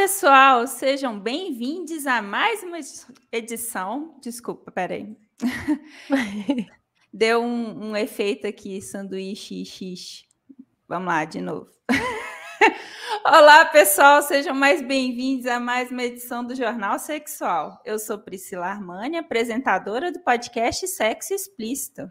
pessoal, sejam bem-vindos a mais uma edição. Desculpa, peraí. Deu um, um efeito aqui, sanduíche, xixi. Vamos lá, de novo. Olá, pessoal, sejam mais bem-vindos a mais uma edição do Jornal Sexual. Eu sou Priscila Armani, apresentadora do podcast Sexo Explícito.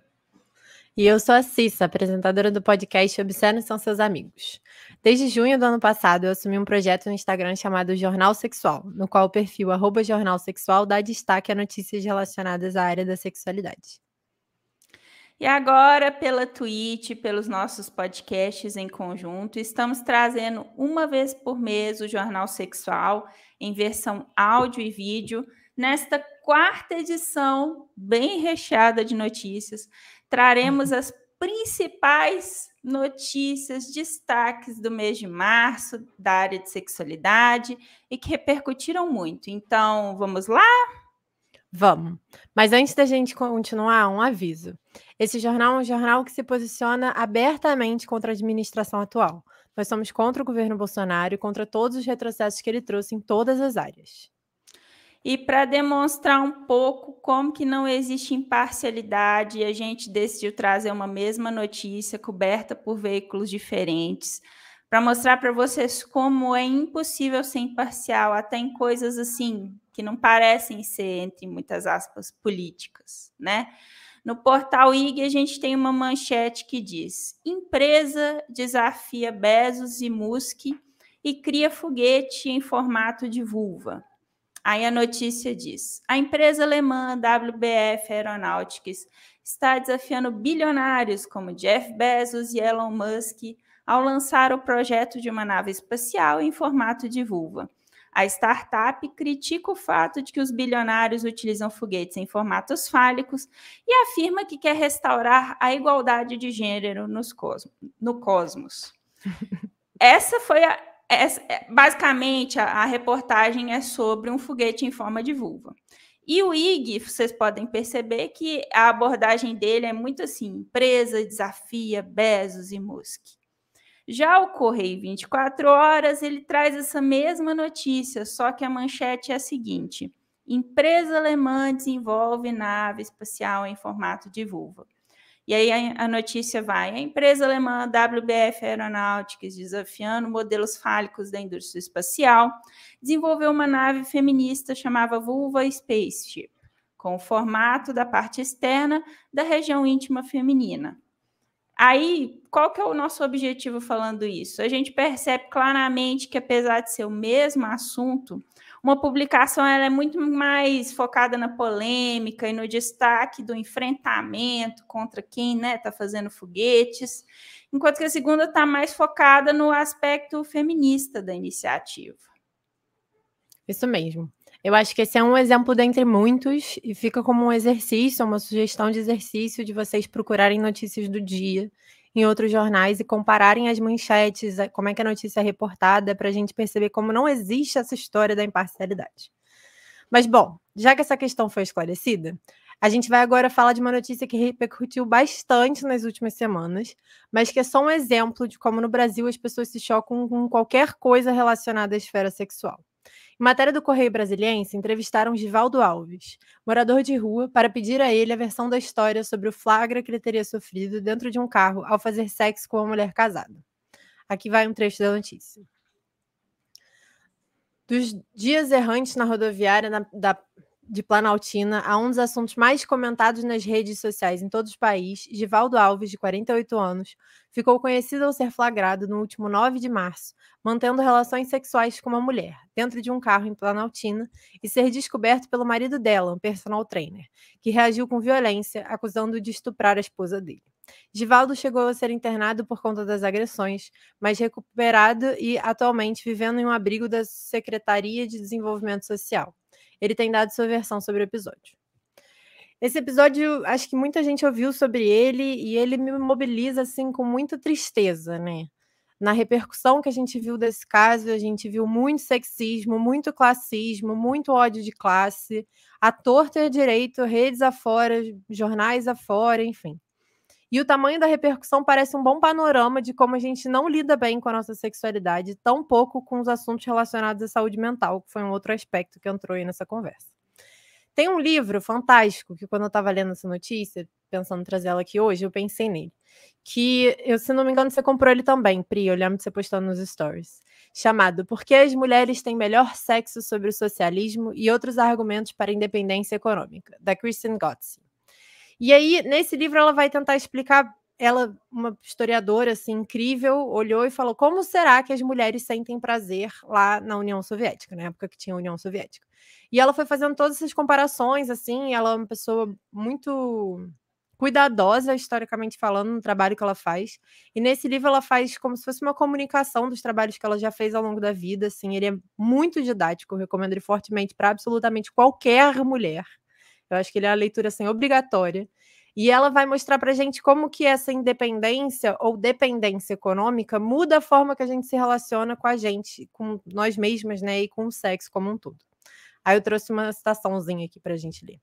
E eu sou a Cissa, apresentadora do podcast Obscenos São Seus Amigos. Desde junho do ano passado, eu assumi um projeto no Instagram chamado Jornal Sexual, no qual o perfil @jornalsexual Jornal Sexual dá destaque a notícias relacionadas à área da sexualidade. E agora, pela Twitch, pelos nossos podcasts em conjunto, estamos trazendo uma vez por mês o Jornal Sexual em versão áudio e vídeo, nesta quarta edição bem recheada de notícias Traremos as principais notícias, destaques do mês de março da área de sexualidade e que repercutiram muito. Então, vamos lá? Vamos. Mas antes da gente continuar, um aviso. Esse jornal é um jornal que se posiciona abertamente contra a administração atual. Nós somos contra o governo Bolsonaro e contra todos os retrocessos que ele trouxe em todas as áreas e para demonstrar um pouco como que não existe imparcialidade, a gente decidiu trazer uma mesma notícia coberta por veículos diferentes, para mostrar para vocês como é impossível ser imparcial, até em coisas assim que não parecem ser entre muitas aspas políticas, né? No portal IG a gente tem uma manchete que diz: empresa desafia Bezos e Musk e cria foguete em formato de vulva. Aí a notícia diz: a empresa alemã WBF Aeronautics está desafiando bilionários como Jeff Bezos e Elon Musk ao lançar o projeto de uma nave espacial em formato de vulva. A startup critica o fato de que os bilionários utilizam foguetes em formatos fálicos e afirma que quer restaurar a igualdade de gênero nos cosmo, no cosmos. Essa foi a é, basicamente, a, a reportagem é sobre um foguete em forma de vulva. E o IG, vocês podem perceber que a abordagem dele é muito assim: empresa, desafia, Bezos e Musk. Já o Correio 24 Horas, ele traz essa mesma notícia, só que a manchete é a seguinte: empresa alemã desenvolve nave espacial em formato de vulva. E aí a, a notícia vai: a empresa alemã WBF Aeronautics, desafiando modelos fálicos da indústria espacial, desenvolveu uma nave feminista chamada Vulva Spaceship, com o formato da parte externa da região íntima feminina. Aí, qual que é o nosso objetivo falando isso? A gente percebe claramente que, apesar de ser o mesmo assunto, uma publicação ela é muito mais focada na polêmica e no destaque do enfrentamento contra quem está né, tá fazendo foguetes, enquanto que a segunda está mais focada no aspecto feminista da iniciativa. Isso mesmo. Eu acho que esse é um exemplo dentre muitos e fica como um exercício, uma sugestão de exercício de vocês procurarem notícias do dia em outros jornais e compararem as manchetes, como é que a notícia é reportada, para a gente perceber como não existe essa história da imparcialidade. Mas, bom, já que essa questão foi esclarecida, a gente vai agora falar de uma notícia que repercutiu bastante nas últimas semanas, mas que é só um exemplo de como no Brasil as pessoas se chocam com qualquer coisa relacionada à esfera sexual. Em matéria do Correio Brasiliense, entrevistaram Givaldo Alves, morador de rua, para pedir a ele a versão da história sobre o flagra que ele teria sofrido dentro de um carro ao fazer sexo com uma mulher casada. Aqui vai um trecho da notícia. Dos dias errantes na rodoviária na, da, de Planaltina a um dos assuntos mais comentados nas redes sociais em todo o país, Givaldo Alves, de 48 anos, ficou conhecido ao ser flagrado no último 9 de março, mantendo relações sexuais com uma mulher, dentro de um carro em Planaltina, e ser descoberto pelo marido dela, um personal trainer, que reagiu com violência, acusando-o de estuprar a esposa dele. Givaldo chegou a ser internado por conta das agressões, mas recuperado e atualmente vivendo em um abrigo da Secretaria de Desenvolvimento Social ele tem dado sua versão sobre o episódio. Esse episódio, acho que muita gente ouviu sobre ele e ele me mobiliza assim com muita tristeza, né? Na repercussão que a gente viu desse caso, a gente viu muito sexismo, muito classismo, muito ódio de classe, a torta e a direito, redes afora, jornais afora, enfim. E o tamanho da repercussão parece um bom panorama de como a gente não lida bem com a nossa sexualidade, tão pouco com os assuntos relacionados à saúde mental, que foi um outro aspecto que entrou aí nessa conversa. Tem um livro fantástico que, quando eu estava lendo essa notícia, pensando em trazer ela aqui hoje, eu pensei nele. Que, eu, se não me engano, você comprou ele também, Pri, eu lembro de você postando nos stories. Chamado Por que as mulheres têm melhor sexo sobre o socialismo e outros argumentos para a independência econômica, da Kristen Gottsy. E aí, nesse livro, ela vai tentar explicar. Ela, uma historiadora assim, incrível, olhou e falou: como será que as mulheres sentem prazer lá na União Soviética, na época que tinha a União Soviética? E ela foi fazendo todas essas comparações, assim, ela é uma pessoa muito cuidadosa, historicamente falando, no trabalho que ela faz. E nesse livro ela faz como se fosse uma comunicação dos trabalhos que ela já fez ao longo da vida, assim, ele é muito didático, recomendo ele fortemente para absolutamente qualquer mulher eu acho que ele é uma leitura assim, obrigatória. E ela vai mostrar para a gente como que essa independência ou dependência econômica muda a forma que a gente se relaciona com a gente, com nós mesmas, né, e com o sexo como um todo. Aí eu trouxe uma citaçãozinha aqui para a gente ler.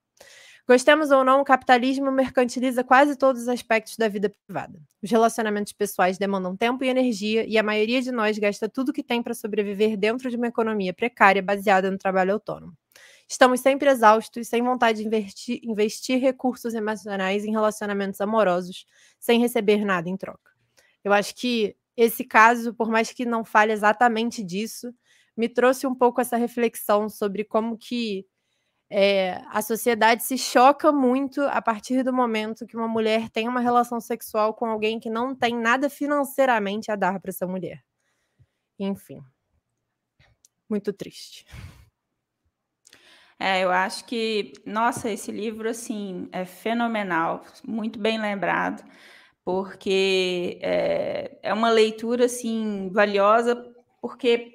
Gostemos ou não, o capitalismo mercantiliza quase todos os aspectos da vida privada. Os relacionamentos pessoais demandam tempo e energia, e a maioria de nós gasta tudo que tem para sobreviver dentro de uma economia precária baseada no trabalho autônomo. Estamos sempre exaustos, sem vontade de investir, investir recursos emocionais em relacionamentos amorosos, sem receber nada em troca. Eu acho que esse caso, por mais que não fale exatamente disso, me trouxe um pouco essa reflexão sobre como que é, a sociedade se choca muito a partir do momento que uma mulher tem uma relação sexual com alguém que não tem nada financeiramente a dar para essa mulher. Enfim, muito triste. É, eu acho que, nossa, esse livro, assim, é fenomenal, muito bem lembrado, porque é, é uma leitura, assim, valiosa, porque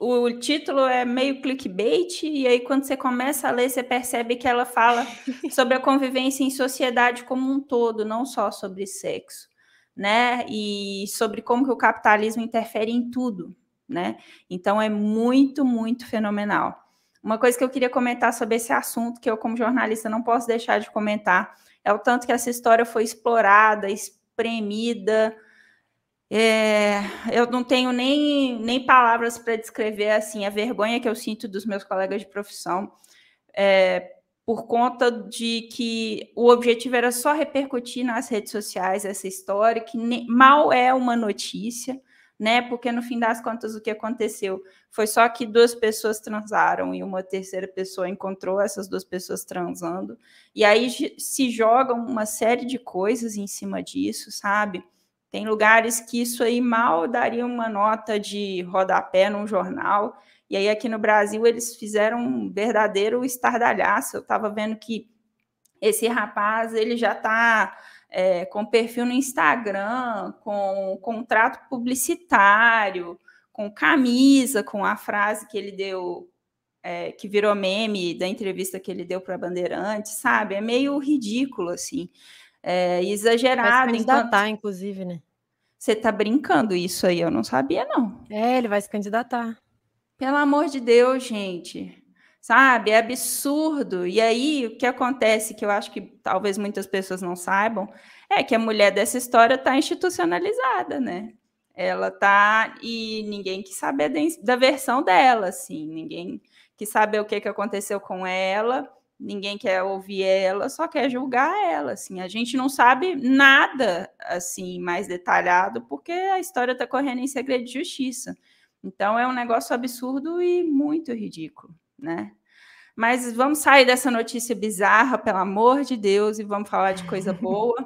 o título é meio clickbait, e aí quando você começa a ler, você percebe que ela fala sobre a convivência em sociedade como um todo, não só sobre sexo, né? E sobre como que o capitalismo interfere em tudo, né? Então é muito, muito fenomenal. Uma coisa que eu queria comentar sobre esse assunto, que eu, como jornalista, não posso deixar de comentar, é o tanto que essa história foi explorada, espremida. É, eu não tenho nem, nem palavras para descrever assim a vergonha que eu sinto dos meus colegas de profissão, é, por conta de que o objetivo era só repercutir nas redes sociais essa história, que nem, mal é uma notícia né? Porque no fim das contas o que aconteceu foi só que duas pessoas transaram e uma terceira pessoa encontrou essas duas pessoas transando. E aí se jogam uma série de coisas em cima disso, sabe? Tem lugares que isso aí mal daria uma nota de rodapé num jornal. E aí aqui no Brasil eles fizeram um verdadeiro estardalhaço. Eu estava vendo que esse rapaz, ele já está é, com perfil no Instagram, com contrato publicitário, com camisa, com a frase que ele deu, é, que virou meme da entrevista que ele deu para a Bandeirante, sabe? É meio ridículo, assim, é, exagerado. Vai se enquanto... inclusive, né? Você está brincando isso aí, eu não sabia, não. É, ele vai se candidatar. Pelo amor de Deus, gente sabe? É absurdo. E aí, o que acontece, que eu acho que talvez muitas pessoas não saibam, é que a mulher dessa história está institucionalizada, né? Ela tá e ninguém quis saber da versão dela, assim, ninguém quis saber o que, que aconteceu com ela, ninguém quer ouvir ela, só quer julgar ela, assim. A gente não sabe nada assim mais detalhado porque a história está correndo em segredo de justiça. Então é um negócio absurdo e muito ridículo, né? Mas vamos sair dessa notícia bizarra, pelo amor de Deus, e vamos falar de coisa boa.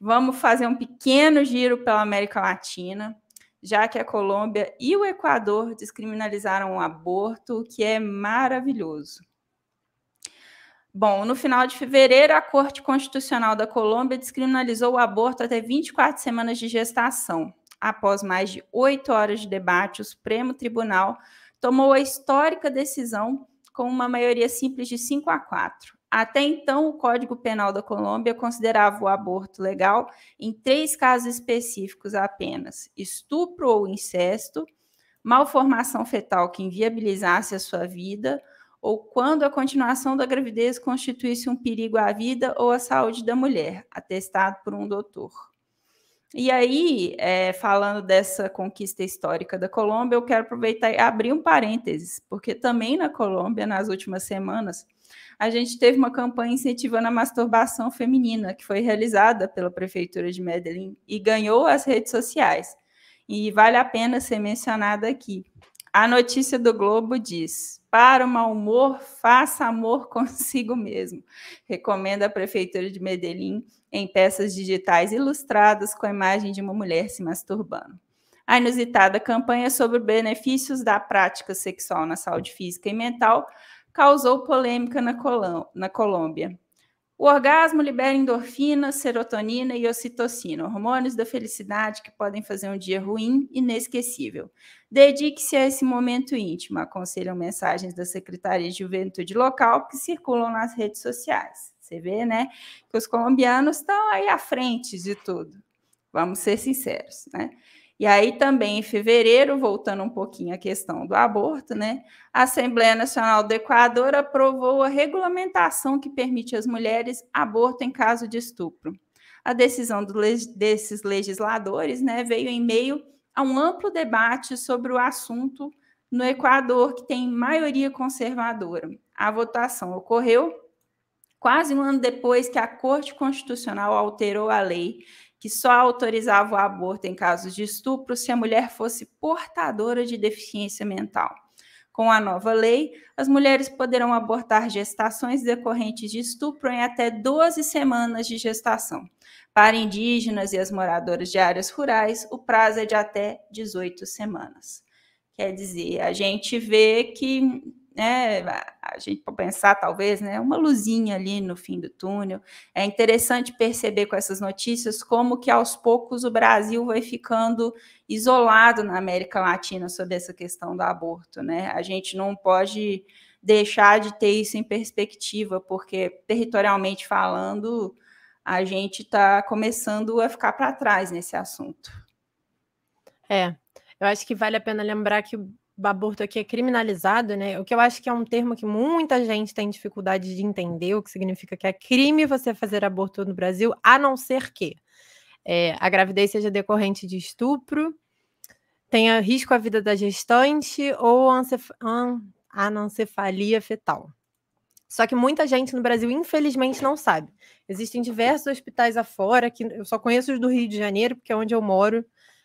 Vamos fazer um pequeno giro pela América Latina, já que a Colômbia e o Equador descriminalizaram o aborto, o que é maravilhoso. Bom, no final de fevereiro, a Corte Constitucional da Colômbia descriminalizou o aborto até 24 semanas de gestação. Após mais de oito horas de debate, o Supremo Tribunal tomou a histórica decisão com uma maioria simples de 5 a 4. Até então, o Código Penal da Colômbia considerava o aborto legal em três casos específicos apenas: estupro ou incesto, malformação fetal que inviabilizasse a sua vida, ou quando a continuação da gravidez constituísse um perigo à vida ou à saúde da mulher, atestado por um doutor. E aí, é, falando dessa conquista histórica da Colômbia, eu quero aproveitar e abrir um parênteses, porque também na Colômbia, nas últimas semanas, a gente teve uma campanha incentivando a masturbação feminina, que foi realizada pela Prefeitura de Medellín e ganhou as redes sociais. E vale a pena ser mencionada aqui. A notícia do Globo diz: para o mau humor, faça amor consigo mesmo. Recomenda a Prefeitura de Medellín em peças digitais ilustradas com a imagem de uma mulher se masturbando. A inusitada campanha sobre benefícios da prática sexual na saúde física e mental causou polêmica na, Colô na Colômbia. O orgasmo libera endorfina, serotonina e ocitocina, hormônios da felicidade que podem fazer um dia ruim inesquecível. Dedique-se a esse momento íntimo, aconselham mensagens da Secretaria de Juventude Local que circulam nas redes sociais. Você vê, né, que os colombianos estão aí à frente de tudo. Vamos ser sinceros, né? E aí também em fevereiro, voltando um pouquinho à questão do aborto, né? A Assembleia Nacional do Equador aprovou a regulamentação que permite às mulheres aborto em caso de estupro. A decisão desses legisladores, né, veio em meio a um amplo debate sobre o assunto no Equador, que tem maioria conservadora. A votação ocorreu quase um ano depois que a Corte Constitucional alterou a lei que só autorizava o aborto em casos de estupro se a mulher fosse portadora de deficiência mental. Com a nova lei, as mulheres poderão abortar gestações decorrentes de estupro em até 12 semanas de gestação. Para indígenas e as moradoras de áreas rurais, o prazo é de até 18 semanas. Quer dizer, a gente vê que né, a gente pode pensar talvez, né, uma luzinha ali no fim do túnel. É interessante perceber com essas notícias como que aos poucos o Brasil vai ficando isolado na América Latina sobre essa questão do aborto, né? A gente não pode deixar de ter isso em perspectiva, porque territorialmente falando, a gente está começando a ficar para trás nesse assunto. É, eu acho que vale a pena lembrar que aborto aqui é criminalizado, né? O que eu acho que é um termo que muita gente tem dificuldade de entender, o que significa que é crime você fazer aborto no Brasil, a não ser que é, a gravidez seja decorrente de estupro, tenha risco à vida da gestante ou anencefalia fetal. Só que muita gente no Brasil, infelizmente, não sabe. Existem diversos hospitais afora, que eu só conheço os do Rio de Janeiro, porque é onde eu moro,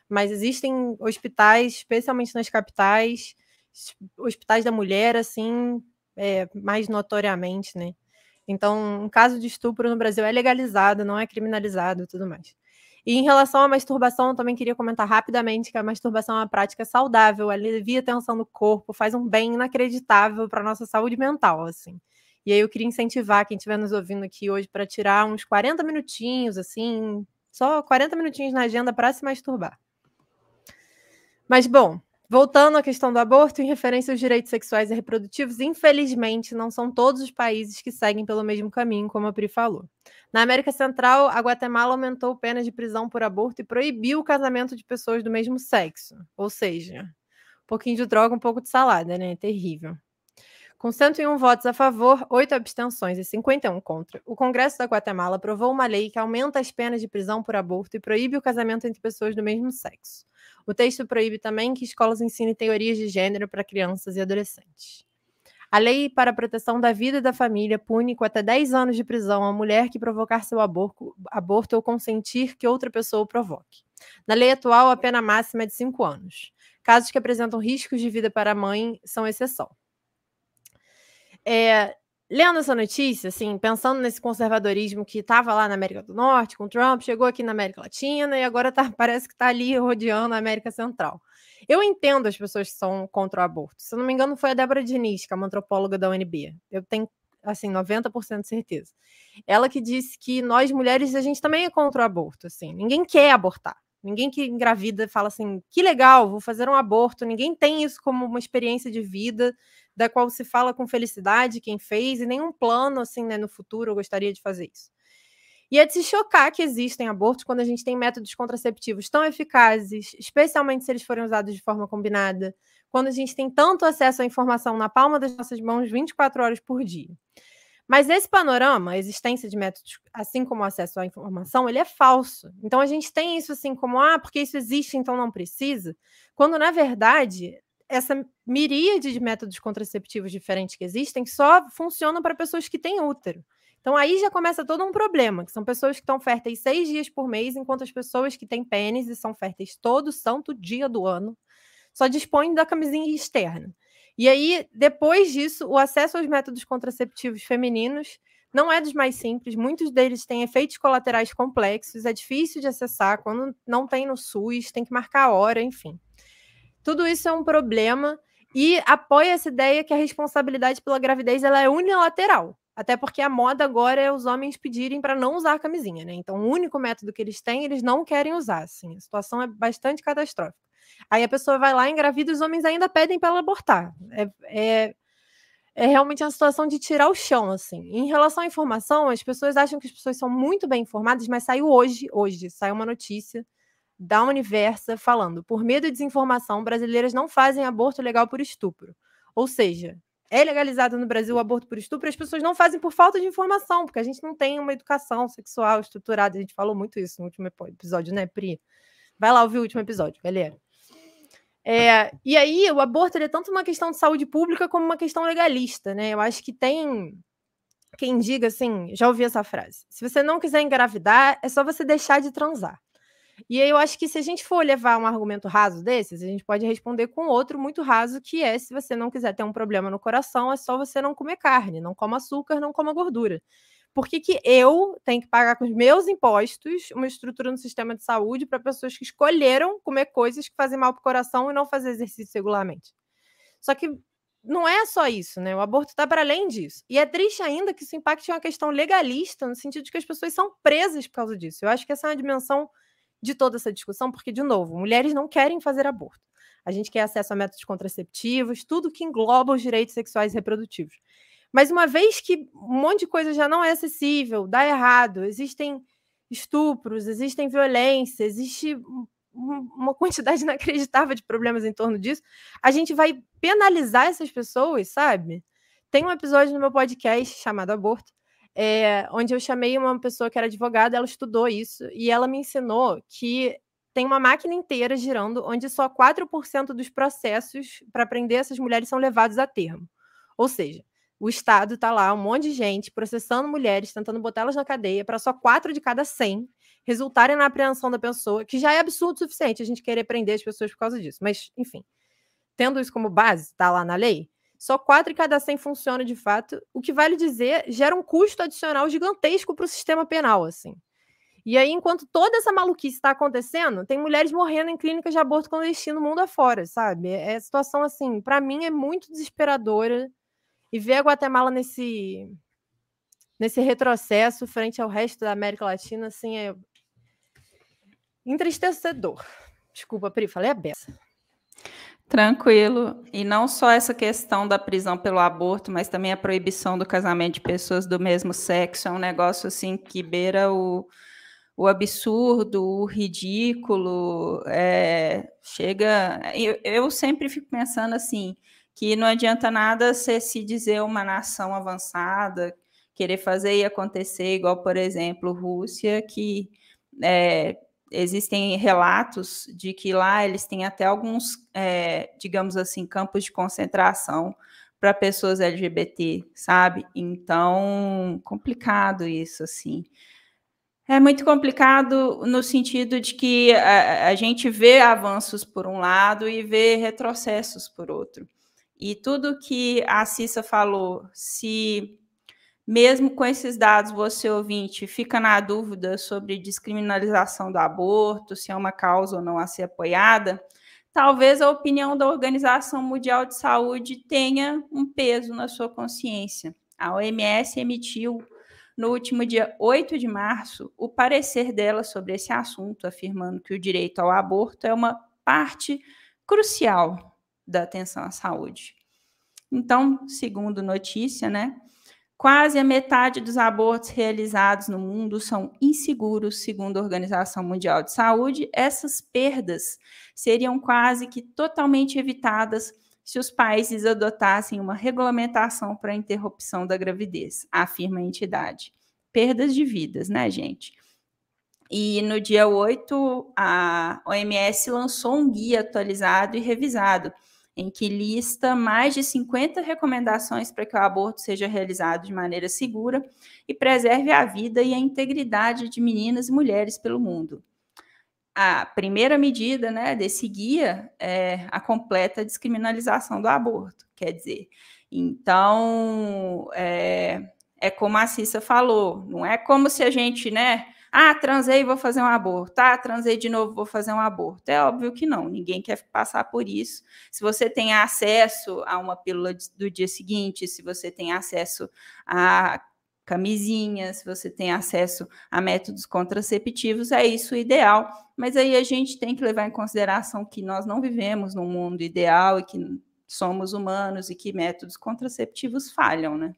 mas existem hospitais, especialmente nas capitais, hospitais da mulher, assim, é, mais notoriamente, né? Então, um caso de estupro no Brasil é legalizado, não é criminalizado e tudo mais. E em relação à masturbação, eu também queria comentar rapidamente que a masturbação é uma prática saudável, alivia a tensão do corpo, faz um bem inacreditável para a nossa saúde mental, assim. E aí eu queria incentivar quem estiver nos ouvindo aqui hoje para tirar uns 40 minutinhos, assim, só 40 minutinhos na agenda para se masturbar. Mas, bom, voltando à questão do aborto, em referência aos direitos sexuais e reprodutivos, infelizmente, não são todos os países que seguem pelo mesmo caminho, como a Pri falou. Na América Central, a Guatemala aumentou penas de prisão por aborto e proibiu o casamento de pessoas do mesmo sexo. Ou seja, um pouquinho de droga, um pouco de salada, né? Terrível. Com 101 votos a favor, 8 abstenções e 51 contra, o Congresso da Guatemala aprovou uma lei que aumenta as penas de prisão por aborto e proíbe o casamento entre pessoas do mesmo sexo. O texto proíbe também que escolas ensinem teorias de gênero para crianças e adolescentes. A Lei para a Proteção da Vida e da Família pune com até 10 anos de prisão a mulher que provocar seu aborto, aborto ou consentir que outra pessoa o provoque. Na lei atual, a pena máxima é de 5 anos. Casos que apresentam riscos de vida para a mãe são exceção. É, lendo essa notícia, assim, pensando nesse conservadorismo que estava lá na América do Norte com Trump, chegou aqui na América Latina e agora tá, parece que está ali rodeando a América Central. Eu entendo as pessoas que são contra o aborto. Se eu não me engano, foi a Débora Diniz, que é uma antropóloga da UNB. Eu tenho, assim, 90% de certeza. Ela que disse que nós mulheres, a gente também é contra o aborto, assim. Ninguém quer abortar. Ninguém que engravida fala assim, que legal, vou fazer um aborto. Ninguém tem isso como uma experiência de vida da qual se fala com felicidade quem fez e nenhum plano assim, né, no futuro eu gostaria de fazer isso. E é de se chocar que existem abortos quando a gente tem métodos contraceptivos tão eficazes, especialmente se eles forem usados de forma combinada, quando a gente tem tanto acesso à informação na palma das nossas mãos 24 horas por dia. Mas esse panorama, a existência de métodos, assim como o acesso à informação, ele é falso. Então a gente tem isso assim como, ah, porque isso existe, então não precisa, quando na verdade essa miríade de métodos contraceptivos diferentes que existem só funcionam para pessoas que têm útero. Então aí já começa todo um problema, que são pessoas que estão férteis seis dias por mês, enquanto as pessoas que têm pênis e são férteis todo santo dia do ano só dispõem da camisinha externa. E aí, depois disso, o acesso aos métodos contraceptivos femininos não é dos mais simples, muitos deles têm efeitos colaterais complexos, é difícil de acessar, quando não tem no SUS, tem que marcar a hora, enfim. Tudo isso é um problema e apoia essa ideia que a responsabilidade pela gravidez ela é unilateral. Até porque a moda agora é os homens pedirem para não usar camisinha, né? Então, o único método que eles têm, eles não querem usar. Assim, a situação é bastante catastrófica. Aí a pessoa vai lá, engravida, os homens ainda pedem para ela abortar. É, é, é realmente uma situação de tirar o chão, assim. Em relação à informação, as pessoas acham que as pessoas são muito bem informadas, mas saiu hoje, hoje, saiu uma notícia da Universa, falando: por medo de desinformação, brasileiras não fazem aborto legal por estupro. Ou seja, é legalizado no Brasil o aborto por estupro, as pessoas não fazem por falta de informação, porque a gente não tem uma educação sexual estruturada. A gente falou muito isso no último episódio, né, Pri? Vai lá ouvir o último episódio, galera. É, e aí, o aborto é tanto uma questão de saúde pública como uma questão legalista, né? Eu acho que tem quem diga assim, já ouvi essa frase. Se você não quiser engravidar, é só você deixar de transar. E aí eu acho que se a gente for levar um argumento raso desses, a gente pode responder com outro muito raso, que é se você não quiser ter um problema no coração, é só você não comer carne, não coma açúcar, não coma gordura. Por que, que eu tenho que pagar com os meus impostos uma estrutura no sistema de saúde para pessoas que escolheram comer coisas que fazem mal para o coração e não fazer exercício regularmente? Só que não é só isso, né? O aborto está para além disso. E é triste ainda que isso impacte uma questão legalista, no sentido de que as pessoas são presas por causa disso. Eu acho que essa é uma dimensão de toda essa discussão, porque, de novo, mulheres não querem fazer aborto. A gente quer acesso a métodos contraceptivos, tudo que engloba os direitos sexuais e reprodutivos. Mas uma vez que um monte de coisa já não é acessível, dá errado, existem estupros, existem violência, existe uma quantidade inacreditável de problemas em torno disso, a gente vai penalizar essas pessoas, sabe? Tem um episódio no meu podcast chamado Aborto, é, onde eu chamei uma pessoa que era advogada, ela estudou isso, e ela me ensinou que tem uma máquina inteira girando, onde só 4% dos processos para prender essas mulheres são levados a termo. Ou seja, o Estado está lá, um monte de gente processando mulheres, tentando botá-las na cadeia, para só 4 de cada 100 resultarem na apreensão da pessoa, que já é absurdo o suficiente a gente querer prender as pessoas por causa disso. Mas, enfim, tendo isso como base, está lá na lei, só quatro em cada 100 funciona de fato, o que vale dizer gera um custo adicional gigantesco para o sistema penal, assim. E aí, enquanto toda essa maluquice está acontecendo, tem mulheres morrendo em clínicas de aborto clandestino mundo afora, sabe? É, é situação assim, para mim é muito desesperadora. E ver a Guatemala nesse nesse retrocesso frente ao resto da América Latina, assim, é entristecedor. Desculpa, Pri, falei a beça. Tranquilo. E não só essa questão da prisão pelo aborto, mas também a proibição do casamento de pessoas do mesmo sexo. É um negócio assim que beira o, o absurdo, o ridículo. É, chega. Eu, eu sempre fico pensando assim que não adianta nada ser se dizer uma nação avançada, querer fazer e acontecer, igual, por exemplo, Rússia, que é, existem relatos de que lá eles têm até alguns, é, digamos assim, campos de concentração para pessoas LGBT, sabe? Então, complicado isso, assim. É muito complicado no sentido de que a, a gente vê avanços por um lado e vê retrocessos por outro. E tudo que a Cissa falou, se mesmo com esses dados, você ouvinte fica na dúvida sobre descriminalização do aborto, se é uma causa ou não a ser apoiada, talvez a opinião da Organização Mundial de Saúde tenha um peso na sua consciência. A OMS emitiu no último dia 8 de março o parecer dela sobre esse assunto, afirmando que o direito ao aborto é uma parte crucial da atenção à saúde. Então, segundo notícia, né, Quase a metade dos abortos realizados no mundo são inseguros, segundo a Organização Mundial de Saúde. Essas perdas seriam quase que totalmente evitadas se os países adotassem uma regulamentação para a interrupção da gravidez, afirma a entidade. Perdas de vidas, né, gente? E no dia 8, a OMS lançou um guia atualizado e revisado em que lista mais de 50 recomendações para que o aborto seja realizado de maneira segura e preserve a vida e a integridade de meninas e mulheres pelo mundo. A primeira medida né, desse guia é a completa descriminalização do aborto, quer dizer. Então, é, é como a Cissa falou, não é como se a gente, né, ah, transei, vou fazer um aborto. Ah, transei de novo, vou fazer um aborto. É óbvio que não, ninguém quer passar por isso. Se você tem acesso a uma pílula do dia seguinte, se você tem acesso a camisinha, se você tem acesso a métodos contraceptivos, é isso o ideal. Mas aí a gente tem que levar em consideração que nós não vivemos num mundo ideal e que somos humanos e que métodos contraceptivos falham, né?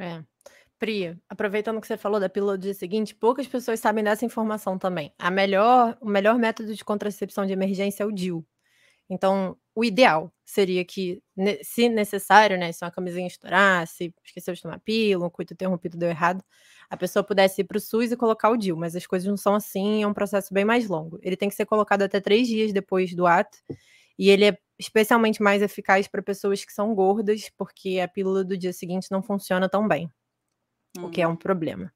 É. Pri, aproveitando que você falou da pílula do dia seguinte, poucas pessoas sabem dessa informação também. A melhor, o melhor método de contracepção de emergência é o DIU. Então, o ideal seria que, se necessário, né, se uma camisinha estourasse, se esqueceu de tomar pílula, um coito interrompido deu errado, a pessoa pudesse ir para o SUS e colocar o DIU. Mas as coisas não são assim, é um processo bem mais longo. Ele tem que ser colocado até três dias depois do ato. E ele é especialmente mais eficaz para pessoas que são gordas, porque a pílula do dia seguinte não funciona tão bem hum. o que é uhum. um problema.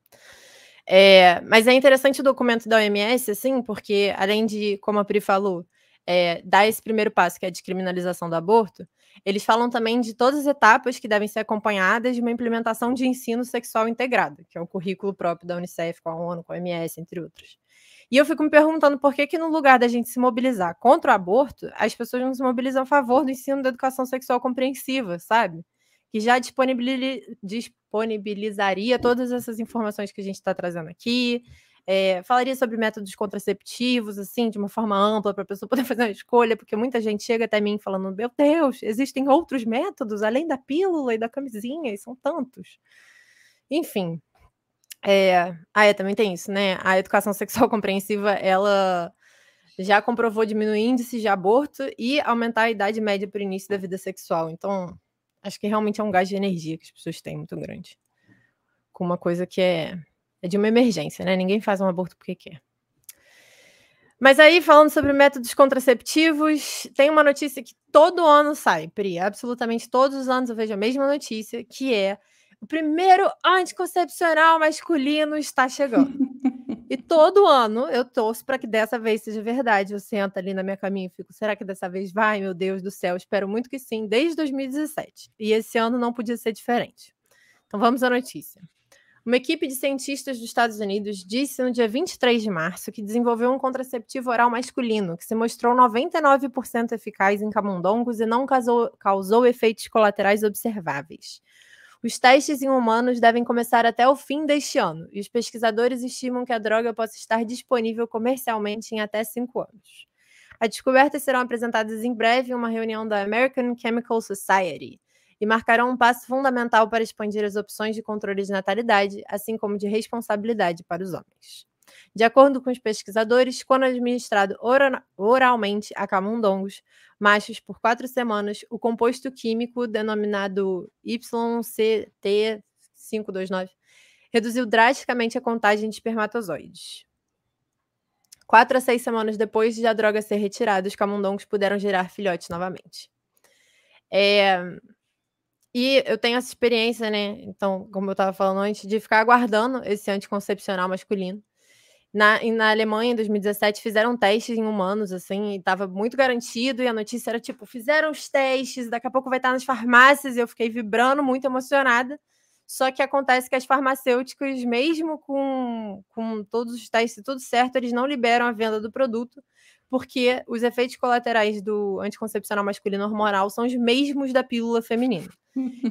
É, mas é interessante o documento da OMS, assim, porque além de, como a Pri falou, é, dar esse primeiro passo, que é a descriminalização do aborto, eles falam também de todas as etapas que devem ser acompanhadas de uma implementação de ensino sexual integrado, que é um currículo próprio da Unicef, com a ONU, com a OMS, entre outros. E eu fico me perguntando por que, que no lugar da gente se mobilizar contra o aborto, as pessoas não se mobilizam a favor do ensino da educação sexual compreensiva, sabe? que já disponibilizaria todas essas informações que a gente está trazendo aqui. É, falaria sobre métodos contraceptivos, assim, de uma forma ampla, para a pessoa poder fazer uma escolha, porque muita gente chega até mim falando: meu Deus, existem outros métodos além da pílula e da camisinha, e são tantos. Enfim. É... Ah, é, também tem isso, né? A educação sexual compreensiva, ela já comprovou diminuir índice de aborto e aumentar a idade média para o início da vida sexual. Então, acho que realmente é um gás de energia que as pessoas têm muito grande. Com uma coisa que é, é de uma emergência, né? Ninguém faz um aborto porque quer. Mas aí, falando sobre métodos contraceptivos, tem uma notícia que todo ano sai, Pri. Absolutamente todos os anos eu vejo a mesma notícia, que é o primeiro anticoncepcional masculino está chegando. E todo ano eu torço para que dessa vez seja verdade. Eu sento ali na minha caminha e fico, será que dessa vez vai? Meu Deus do céu, espero muito que sim, desde 2017. E esse ano não podia ser diferente. Então vamos à notícia. Uma equipe de cientistas dos Estados Unidos disse no dia 23 de março que desenvolveu um contraceptivo oral masculino que se mostrou 99% eficaz em camundongos e não causou, causou efeitos colaterais observáveis. Os testes em humanos devem começar até o fim deste ano, e os pesquisadores estimam que a droga possa estar disponível comercialmente em até cinco anos. As descobertas serão apresentadas em breve em uma reunião da American Chemical Society e marcarão um passo fundamental para expandir as opções de controle de natalidade, assim como de responsabilidade para os homens. De acordo com os pesquisadores, quando administrado oralmente a camundongos machos por quatro semanas, o composto químico denominado YCT529 reduziu drasticamente a contagem de espermatozoides. Quatro a seis semanas depois de a droga ser retirada, os camundongos puderam gerar filhotes novamente. É... E eu tenho essa experiência, né? Então, como eu estava falando antes, de ficar aguardando esse anticoncepcional masculino. Na, na Alemanha, em 2017, fizeram testes em humanos, assim, e estava muito garantido, e a notícia era tipo: fizeram os testes, daqui a pouco vai estar nas farmácias, e eu fiquei vibrando, muito emocionada. Só que acontece que as farmacêuticas, mesmo com, com todos os testes e tudo certo, eles não liberam a venda do produto porque os efeitos colaterais do anticoncepcional masculino hormonal são os mesmos da pílula feminina.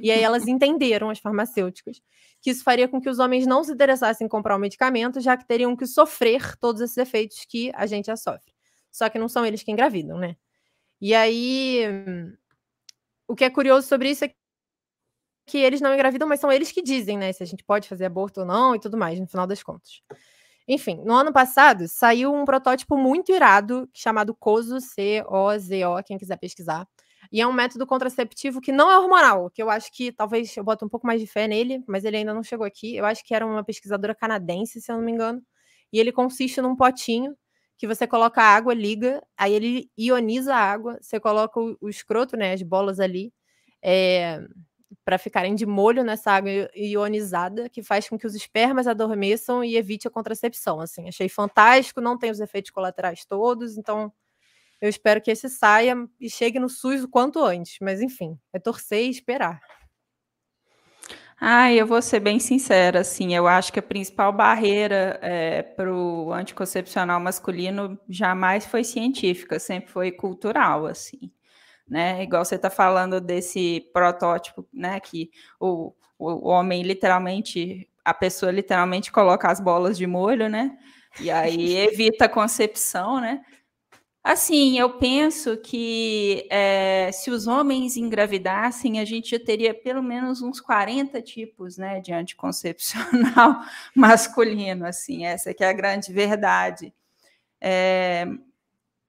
e aí elas entenderam, as farmacêuticas, que isso faria com que os homens não se interessassem em comprar o medicamento, já que teriam que sofrer todos esses efeitos que a gente já sofre. Só que não são eles que engravidam, né? E aí, o que é curioso sobre isso é que eles não engravidam, mas são eles que dizem, né? Se a gente pode fazer aborto ou não e tudo mais, no final das contas. Enfim, no ano passado saiu um protótipo muito irado chamado COZO, C-O-Z-O, quem quiser pesquisar. E é um método contraceptivo que não é hormonal, que eu acho que talvez eu boto um pouco mais de fé nele, mas ele ainda não chegou aqui. Eu acho que era uma pesquisadora canadense, se eu não me engano. E ele consiste num potinho que você coloca a água, liga, aí ele ioniza a água, você coloca o, o escroto, né, as bolas ali, é, para ficarem de molho nessa água ionizada, que faz com que os espermas adormeçam e evite a contracepção. Assim, achei fantástico, não tem os efeitos colaterais todos, então eu espero que esse saia e chegue no SUS o quanto antes. Mas enfim, é torcer e esperar. Ah, eu vou ser bem sincera, assim, eu acho que a principal barreira é, para o anticoncepcional masculino jamais foi científica, sempre foi cultural, assim né? Igual você está falando desse protótipo, né? Que o, o homem literalmente, a pessoa literalmente coloca as bolas de molho, né? E aí evita a concepção, né? Assim, eu penso que é, se os homens engravidassem, a gente já teria pelo menos uns 40 tipos né, de anticoncepcional masculino, assim, essa que é a grande verdade. É,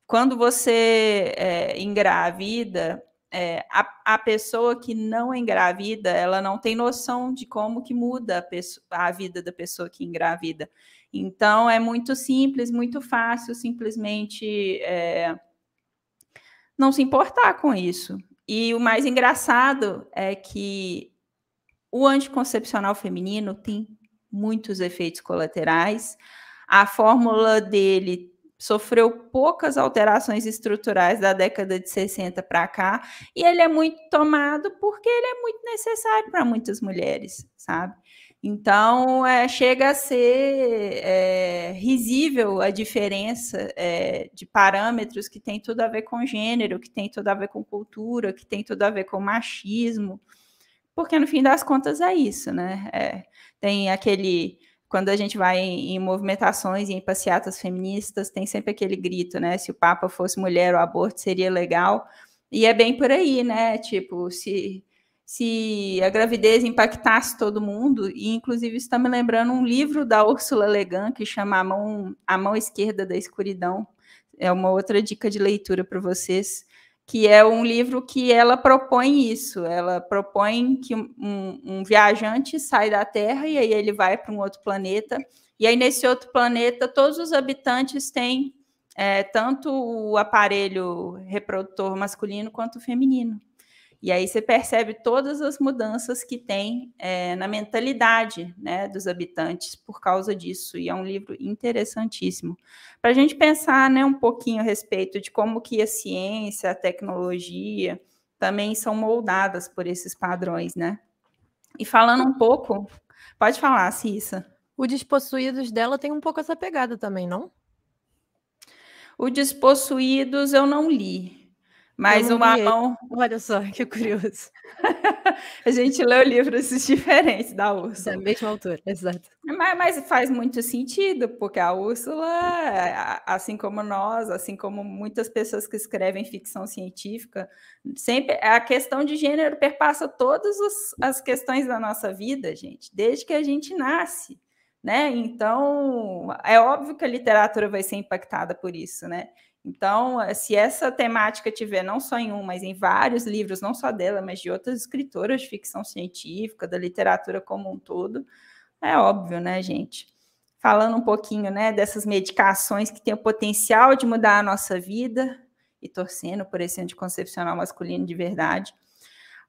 quando você é, engravida, é, a, a, pessoa que não é engravida, ela não tem noção de como que muda a, pessoa, a, vida da pessoa que engravida. Então, é muito simples, muito fácil simplesmente é, não se importar com isso. E o mais engraçado é que o anticoncepcional feminino tem muitos efeitos colaterais, a fórmula dele sofreu poucas alterações estruturais da década de 60 para cá, e ele é muito tomado porque ele é muito necessário para muitas mulheres, sabe? Então, é, chega a ser é, risível a diferença é, de parâmetros que tem tudo a ver com gênero, que tem tudo a ver com cultura, que tem tudo a ver com machismo, porque no fim das contas é isso, né? É, tem aquele quando a gente vai em, movimentações e em passeatas feministas, tem sempre aquele grito, né? Se o Papa fosse mulher, o aborto seria legal. E é bem por aí, né? Tipo, se, se a gravidez impactasse todo mundo, e inclusive está me lembrando um livro da Ursula Legan que chama A Mão, a Mão Esquerda da Escuridão. É uma outra dica de leitura para vocês que é um livro que ela propõe isso. Ela propõe que um, um viajante sai da Terra e aí ele vai para um outro planeta. E aí, nesse outro planeta, todos os habitantes têm é, tanto o aparelho reprodutor masculino quanto feminino. E aí você percebe todas as mudanças que tem é, na mentalidade né, dos habitantes por causa disso. E é um livro interessantíssimo. Para a gente pensar né, um pouquinho a respeito de como que a ciência, a tecnologia também são moldadas por esses padrões, né? E falando um pouco, pode falar, Cissa. O Despossuídos dela tem um pouco essa pegada também, não? O Despossuídos eu não li, mas o mamão, olha só, que curioso. a gente leu livros diferentes da Úrsula. Da mesma autora, exato. Mas, mas, faz muito sentido, porque a Úrsula, assim como nós, assim como muitas pessoas que escrevem ficção científica, sempre a questão de gênero perpassa todas as questões da nossa vida, gente, desde que a gente nasce. Né? Então, é óbvio que a literatura vai ser impactada por isso, né? Então, eh, se essa temática tiver não só em um, mas em vários livros, não só dela, mas de outras escritoras de ficção científica, da literatura como um todo, é óbvio, né, gente? Falando um pouquinho, né, dessas medicações que têm o potencial de mudar a nossa vida e torcendo por esse anticoncepcional masculino de verdade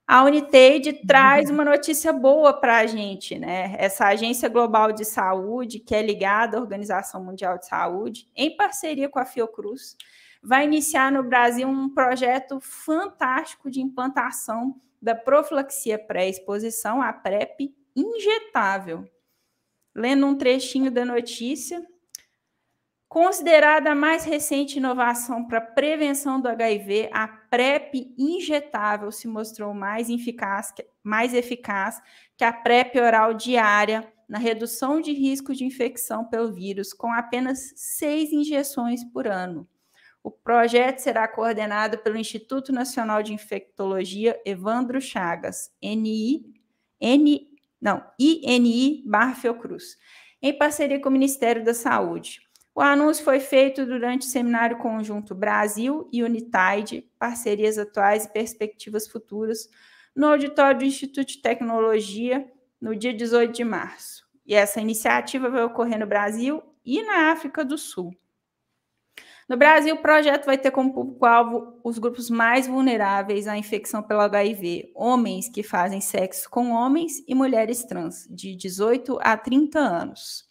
a Uniteide uhum. traz uma notícia boa para a gente, né? Essa agência global de saúde, que é ligada à Organização Mundial de Saúde, em parceria com a Fiocruz, vai iniciar no Brasil um projeto fantástico de implantação da profilaxia pré-exposição, a PrEP, injetável. Lendo um trechinho da notícia, Considerada a mais recente inovação para prevenção do HIV, a PrEP injetável se mostrou mais eficaz, mais eficaz que a PrEP oral diária na redução de risco de infecção pelo vírus, com apenas seis injeções por ano. O projeto será coordenado pelo Instituto Nacional de Infectologia Evandro Chagas, NI, N, não, INI Barra Fiocruz, em parceria com o Ministério da Saúde. O anúncio foi feito durante o seminário conjunto Brasil e Unitide, parcerias atuais e perspectivas futuras, no auditório do Instituto de Tecnologia, no dia 18 de março. E essa iniciativa vai ocorrer no Brasil e na África do Sul. No Brasil, o projeto vai ter como público-alvo os grupos mais vulneráveis à infecção pelo HIV, homens que fazem sexo com homens e mulheres trans, de 18 a 30 anos.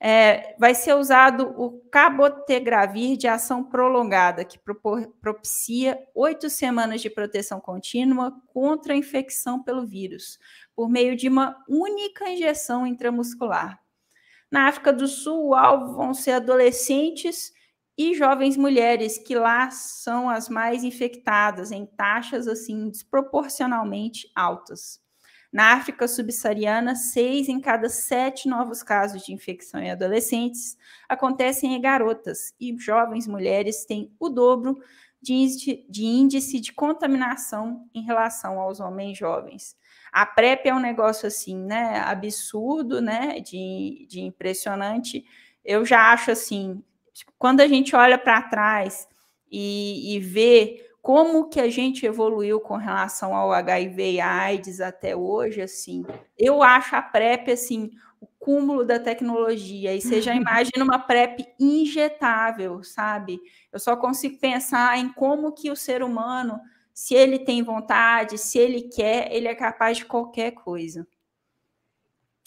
É, vai ser usado o cabotegravir de ação prolongada, que propicia oito semanas de proteção contínua contra a infecção pelo vírus, por meio de uma única injeção intramuscular. Na África do Sul, o alvo vão ser adolescentes e jovens mulheres, que lá são as mais infectadas, em taxas assim desproporcionalmente altas. Na África subsaariana, seis em cada sete novos casos de infecção em adolescentes acontecem em garotas, e jovens mulheres têm o dobro de índice de contaminação em relação aos homens jovens. A PrEP é um negócio assim, né? Absurdo, né? De, de impressionante. Eu já acho assim, quando a gente olha para trás e, e vê como que a gente evoluiu com relação ao HIV e AIDS até hoje, assim, eu acho a PrEP, assim, o cúmulo da tecnologia, e você já imagina uma PrEP injetável, sabe? Eu só consigo pensar em como que o ser humano, se ele tem vontade, se ele quer, ele é capaz de qualquer coisa.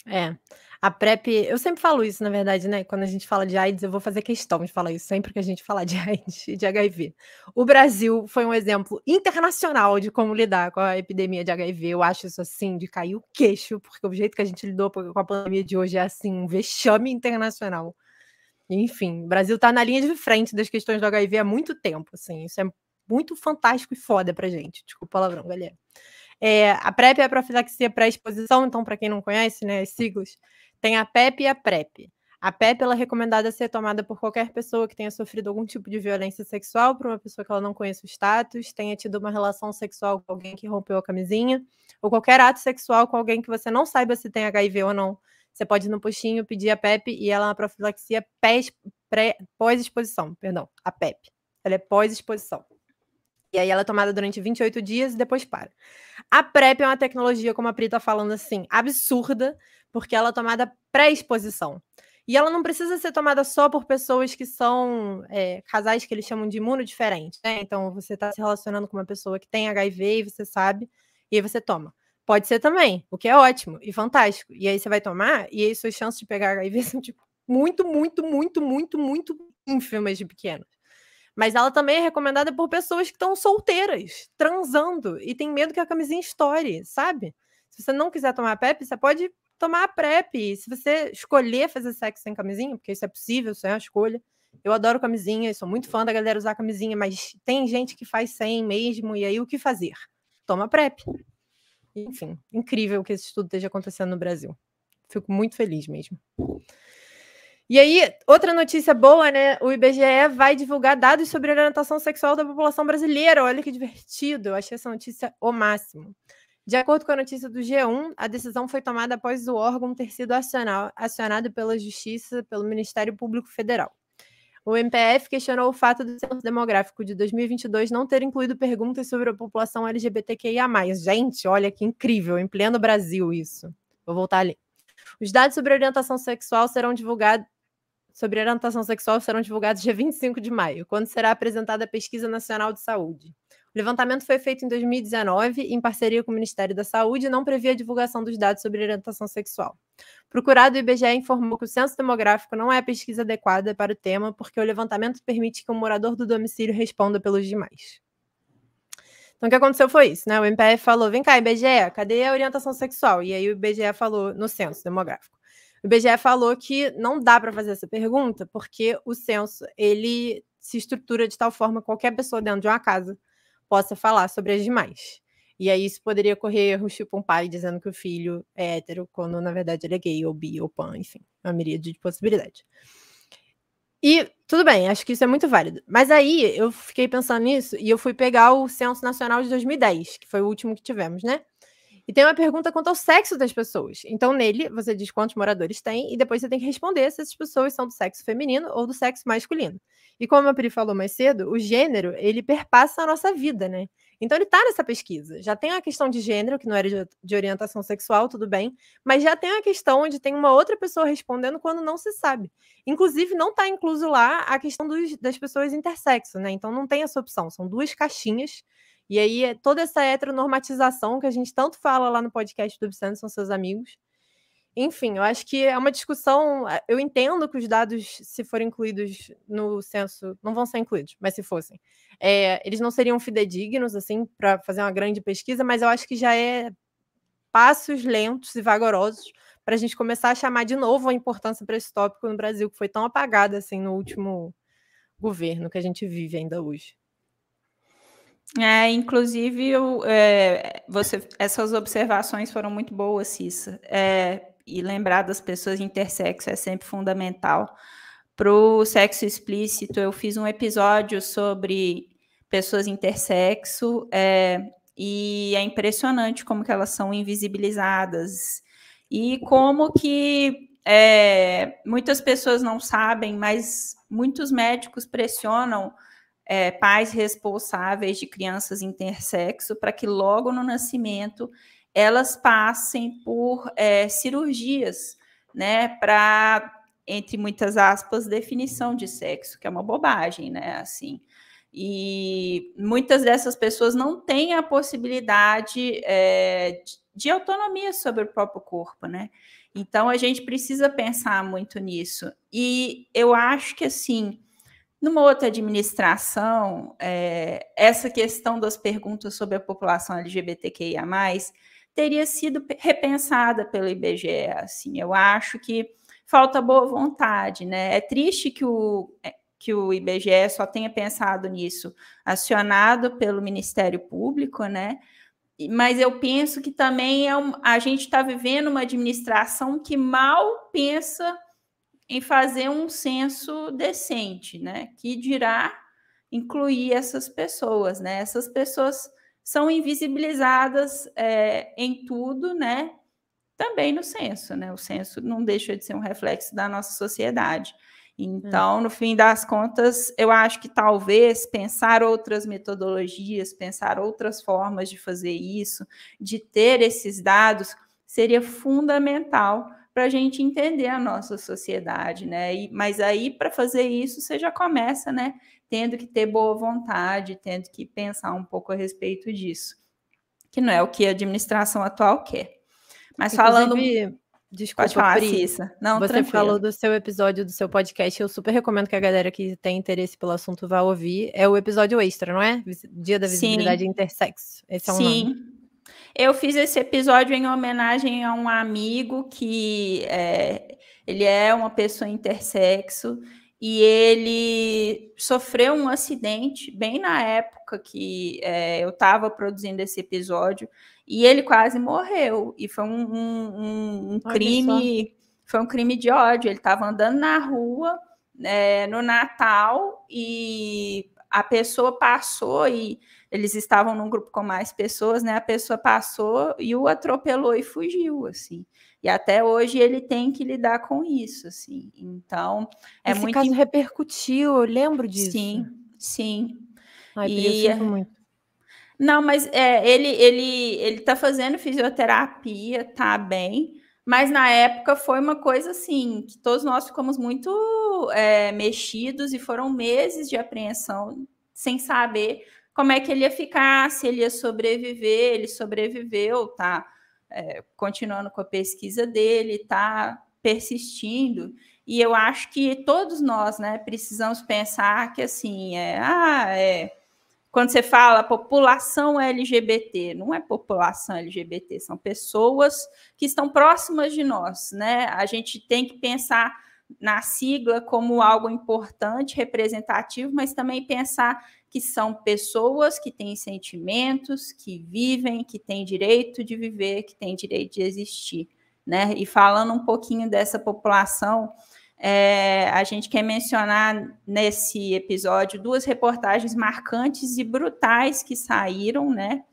É, a PrEP, eu sempre falo isso, na verdade, né? Quando a gente fala de AIDS, eu vou fazer questão de falar isso sempre que a gente falar de AIDS e de HIV. O Brasil foi um exemplo internacional de como lidar com a epidemia de HIV. Eu acho isso assim, de cair o queixo, porque o jeito que a gente lidou com a pandemia de hoje é assim, um vexame internacional. Enfim, o Brasil está na linha de frente das questões do HIV há muito tempo, assim. Isso é muito fantástico e foda pra gente. Desculpa o palavrão, galera. É, a PrEP é a profilaxia pré-exposição, então, para quem não conhece, né, as siglas, tem a PEP e a PrEP. A PEP ela é recomendada a ser tomada por qualquer pessoa que tenha sofrido algum tipo de violência sexual, por uma pessoa que ela não conheça o status, tenha tido uma relação sexual com alguém que rompeu a camisinha, ou qualquer ato sexual com alguém que você não saiba se tem HIV ou não. Você pode ir no postinho pedir a PEP e ela é uma profilaxia pós-exposição, perdão, a PEP. Ela é pós-exposição. E aí ela é tomada durante 28 dias e depois para. A PrEP é uma tecnologia, como a Pri tá falando assim, absurda, porque ela é tomada pré-exposição. E ela não precisa ser tomada só por pessoas que são é, casais que eles chamam de imuno né? Então você está se relacionando com uma pessoa que tem HIV e você sabe, e aí você toma. Pode ser também, o que é ótimo e fantástico. E aí você vai tomar, e aí suas chances de pegar HIV são tipo, muito, muito, muito, muito, muito ínfimas de pequenas. Mas ela também é recomendada por pessoas que estão solteiras, transando, e tem medo que a camisinha estoure, sabe? Se você não quiser tomar a PrEP, você pode tomar a PrEP. Se você escolher fazer sexo sem camisinha, porque isso é possível, isso é uma escolha. Eu adoro camisinha, sou muito fã da galera usar camisinha, mas tem gente que faz sem mesmo, e aí o que fazer? Toma PrEP. Enfim, incrível que esse estudo esteja acontecendo no Brasil. Fico muito feliz mesmo. E aí, outra notícia boa, né? O IBGE vai divulgar dados sobre orientação sexual da população brasileira. Olha que divertido. Eu achei essa notícia o máximo. De acordo com a notícia do G1, a decisão foi tomada após o órgão ter sido acionado pela Justiça, pelo Ministério Público Federal. O MPF questionou o fato do censo demográfico de 2022 não ter incluído perguntas sobre a população LGBTQIA. Gente, olha que incrível, em pleno Brasil isso. Vou voltar ali. Os dados sobre orientação sexual serão divulgados sobre orientação sexual serão divulgados dia 25 de maio, quando será apresentada a Pesquisa Nacional de Saúde. O levantamento foi feito em 2019 em parceria com o Ministério da Saúde e não previa a divulgação dos dados sobre orientação sexual. Procurado, o IBGE informou que o censo demográfico não é a pesquisa adequada para o tema, porque o levantamento permite que o um morador do domicílio responda pelos demais. Então, o que aconteceu foi isso, né? O MPF falou: vem cá, IBGE, cadê a orientação sexual? E aí o IBGE falou no censo demográfico. O IBGE falou que não dá para fazer essa pergunta, porque o censo ele se estrutura de tal forma que qualquer pessoa dentro de uma casa possa falar sobre as demais. E aí isso poderia correr erros tipo um pai dizendo que o filho é hétero, quando na verdade ele é gay, ou bi, ou pan, enfim, é uma miríade de possibilidades. E tudo bem, acho que isso é muito válido. Mas aí eu fiquei pensando nisso e eu fui pegar o Censo Nacional de 2010, que foi o último que tivemos, né? E tem uma pergunta quanto ao sexo das pessoas. Então, nele, você diz quantos moradores tem e depois você tem que responder se essas pessoas são do sexo feminino ou do sexo masculino. E como a Pri falou mais cedo, o gênero, ele perpassa a nossa vida, né? Então, ele está nessa pesquisa. Já tem a questão de gênero, que não era de orientação sexual, tudo bem, mas já tem a questão onde tem uma outra pessoa respondendo quando não se sabe. Inclusive, não está incluso lá a questão dos, das pessoas intersexo, né? Então, não tem essa opção. São duas caixinhas e aí, é toda essa heteronormatização que a gente tanto fala lá no podcast do Obsceno são seus amigos. Enfim, eu acho que é uma discussão. É, eu entendo que os dados, se forem incluídos no censo, não vão ser incluídos, mas se fossem, é, eles não seriam fidedignos, assim, para fazer uma grande pesquisa, mas eu acho que já é passos lentos e vagarosos para a gente começar a chamar de novo a importância para esse tópico no Brasil, que foi tão apagada assim no último governo que a gente vive ainda hoje. É, inclusive, eu, é, você, essas observações foram muito boas, Cissa. É, e lembrar das pessoas intersexo é sempre fundamental. Para o sexo explícito, eu fiz um episódio sobre pessoas intersexo é, e é impressionante como que elas são invisibilizadas e como que é, muitas pessoas não sabem, mas muitos médicos pressionam é, pais responsáveis de crianças intersexo para que logo no nascimento elas passem por é, cirurgias, né, para entre muitas aspas definição de sexo, que é uma bobagem, né, assim. E muitas dessas pessoas não têm a possibilidade é, de autonomia sobre o próprio corpo, né? Então a gente precisa pensar muito nisso. E eu acho que assim numa outra administração, é, essa questão das perguntas sobre a população LGBTQIA, teria sido repensada pelo IBGE. Assim, eu acho que falta boa vontade, né? É triste que o, é, que o IBGE só tenha pensado nisso, acionado pelo Ministério Público, né? Mas eu penso que também é um, a gente está vivendo uma administração que mal pensa em fazer um censo decente, né? Que dirá incluir essas pessoas, né? Essas pessoas são invisibilizadas é, em tudo, né? Também no censo, né? O censo não deixa de ser um reflexo da nossa sociedade. Então, no fim das contas, eu acho que talvez pensar outras metodologias, pensar outras formas de fazer isso, de ter esses dados, seria fundamental para a gente entender a nossa sociedade, né? E, mas aí, para fazer isso, você já começa, né? Tendo que ter boa vontade, tendo que pensar um pouco a respeito disso, que não é o que a administração atual quer. Mas Inclusive, falando. Desculpa, Pode falar, Pri, Não, você tranquilo. falou do seu episódio do seu podcast. Eu super recomendo que a galera que tem interesse pelo assunto vá ouvir. É o episódio extra, não é? Dia da visibilidade Sim. intersexo. Esse é Sim. nome. Eu fiz esse episódio em homenagem a um amigo que é, ele é uma pessoa intersexo e ele sofreu um acidente bem na época que é, eu estava produzindo esse episódio e ele quase morreu e foi um, um, um crime foi um crime de ódio ele estava andando na rua é, no Natal e a pessoa passou e eles estavam num grupo com mais pessoas, né? A pessoa passou e o atropelou e fugiu, assim. E até hoje ele tem que lidar com isso, assim. Então, é Esse muito caso repercutiu, eu lembro disso. Sim, sim. Ai, e... eu sinto é muito. Não, mas é, ele ele ele tá fazendo fisioterapia, tá bem, mas na época foi uma coisa assim que todos nós ficamos muito é, mexidos e foram meses de apreensão sem saber como é que ele ia ficar, se ele ia sobreviver, ele sobreviveu, tá? É, continuando com a pesquisa dele, tá persistindo. E eu acho que todos nós, né, precisamos pensar que assim, é, ah, é, quando você fala população LGBT, não é população LGBT, são pessoas que estão próximas de nós, né? A gente tem que pensar na sigla como algo importante, representativo, mas também pensar que são pessoas que têm sentimentos, que vivem, que têm direito de viver, que têm direito de existir, né? E falando um pouquinho dessa população, é, a gente quer mencionar nesse episódio duas reportagens marcantes e brutais que saíram, né?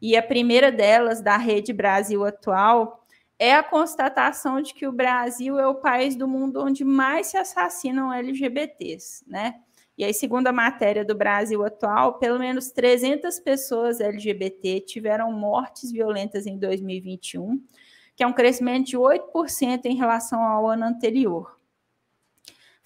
E a primeira delas, da Rede Brasil Atual, é a constatação de que o Brasil é o país do mundo onde mais se assassinam LGBTs, né? E aí, segundo a matéria do Brasil Atual, pelo menos 300 pessoas LGBT tiveram mortes violentas em 2021, que é um crescimento de 8% em relação ao ano anterior.